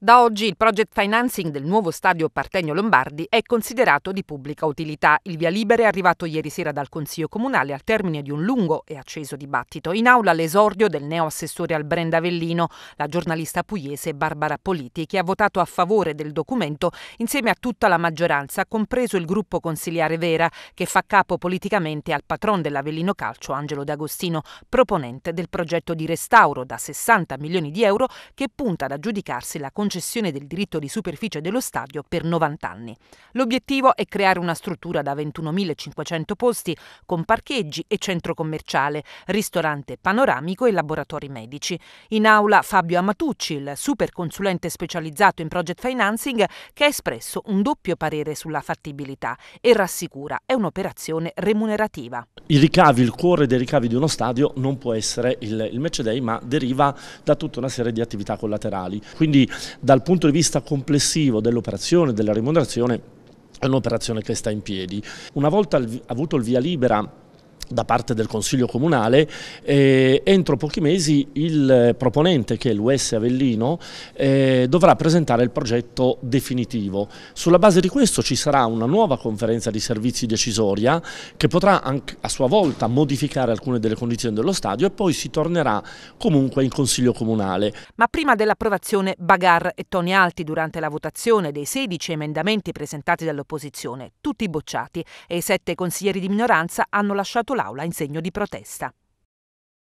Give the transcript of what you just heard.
Da oggi il project financing del nuovo stadio Partenio Lombardi è considerato di pubblica utilità. Il via libera è arrivato ieri sera dal Consiglio Comunale al termine di un lungo e acceso dibattito. In aula l'esordio del neo assessore al Brand Avellino, la giornalista pugliese Barbara Politi, che ha votato a favore del documento insieme a tutta la maggioranza, compreso il gruppo consiliare Vera, che fa capo politicamente al patron dell'Avellino Calcio Angelo D'Agostino, proponente del progetto di restauro da 60 milioni di euro che punta ad aggiudicarsi la condizione concessione del diritto di superficie dello stadio per 90 anni. L'obiettivo è creare una struttura da 21.500 posti con parcheggi e centro commerciale, ristorante panoramico e laboratori medici. In aula Fabio Amatucci, il super consulente specializzato in project financing, che ha espresso un doppio parere sulla fattibilità e rassicura è un'operazione remunerativa. I ricavi, il cuore dei ricavi di uno stadio non può essere il, il match day ma deriva da tutta una serie di attività collaterali. Quindi dal punto di vista complessivo dell'operazione, della remunerazione, è un'operazione che sta in piedi. Una volta avuto il via libera da parte del Consiglio Comunale, eh, entro pochi mesi il proponente, che è l'US Avellino, eh, dovrà presentare il progetto definitivo. Sulla base di questo ci sarà una nuova conferenza di servizi decisoria che potrà anche, a sua volta modificare alcune delle condizioni dello stadio e poi si tornerà comunque in Consiglio Comunale. Ma prima dell'approvazione Bagar e Toni Alti durante la votazione dei 16 emendamenti presentati dall'opposizione, tutti bocciati e i sette consiglieri di minoranza hanno lasciato l'aula in segno di protesta.